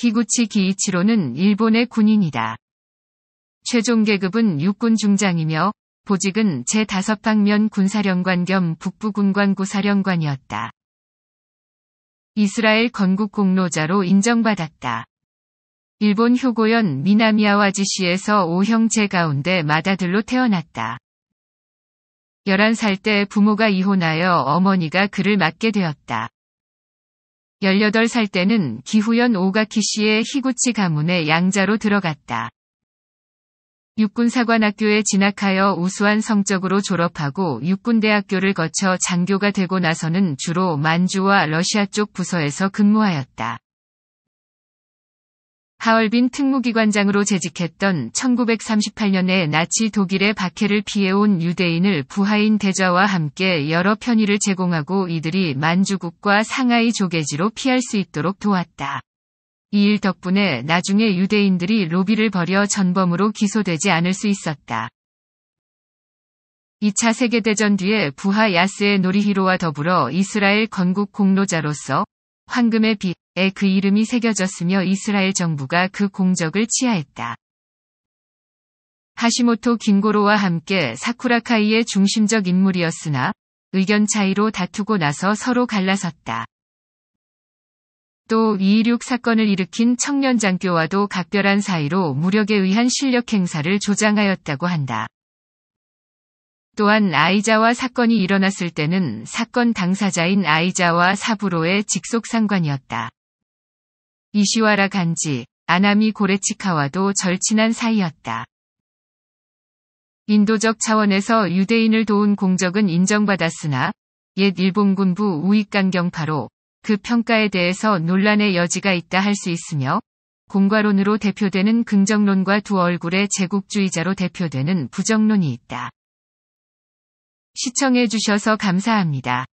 히구치 기이치로는 일본의 군인이다. 최종 계급은 육군 중장이며 보직은 제5방면 군사령관 겸 북부군관 구사령관이었다. 이스라엘 건국 공로자로 인정받았다. 일본 효고현 미나미아와지시에서오형제 가운데 마다들로 태어났다. 11살 때 부모가 이혼하여 어머니가 그를 맡게 되었다. 18살 때는 기후현 오가키 씨의 히구치 가문의 양자로 들어갔다. 육군사관학교에 진학하여 우수한 성적으로 졸업하고 육군대학교를 거쳐 장교가 되고 나서는 주로 만주와 러시아 쪽 부서에서 근무하였다. 하얼빈 특무기관장으로 재직했던 1938년에 나치 독일의 박해를 피해온 유대인을 부하인 대좌와 함께 여러 편의를 제공하고 이들이 만주국과 상하이 조계지로 피할 수 있도록 도왔다. 이 일 덕분에 나중에 유대인들이 로비를 벌여 전범으로 기소되지 않을 수 있었다. 2차 세계대전 뒤에 부하 야스의 노리히로와 더불어 이스라엘 건국 공로자로서 황금의 빛, 에그 이름이 새겨졌으며 이스라엘 정부가 그 공적을 치하했다. 하시모토 긴고로와 함께 사쿠라카이의 중심적 인물이었으나 의견 차이로 다투고 나서 서로 갈라섰다. 또 2.16 사건을 일으킨 청년 장교와도 각별한 사이로 무력에 의한 실력 행사를 조장하였다고 한다. 또한 아이자와 사건이 일어났을 때는 사건 당사자인 아이자와 사부로의 직속 상관이었다. 이시와라 간지, 아나미 고레치카와도 절친한 사이였다. 인도적 차원에서 유대인을 도운 공적은 인정받았으나 옛 일본 군부 우익강경파로 그 평가에 대해서 논란의 여지가 있다 할 수 있으며 공과론으로 대표되는 긍정론과 두 얼굴의 제국주의자로 대표되는 부정론이 있다. 시청해주셔서 감사합니다.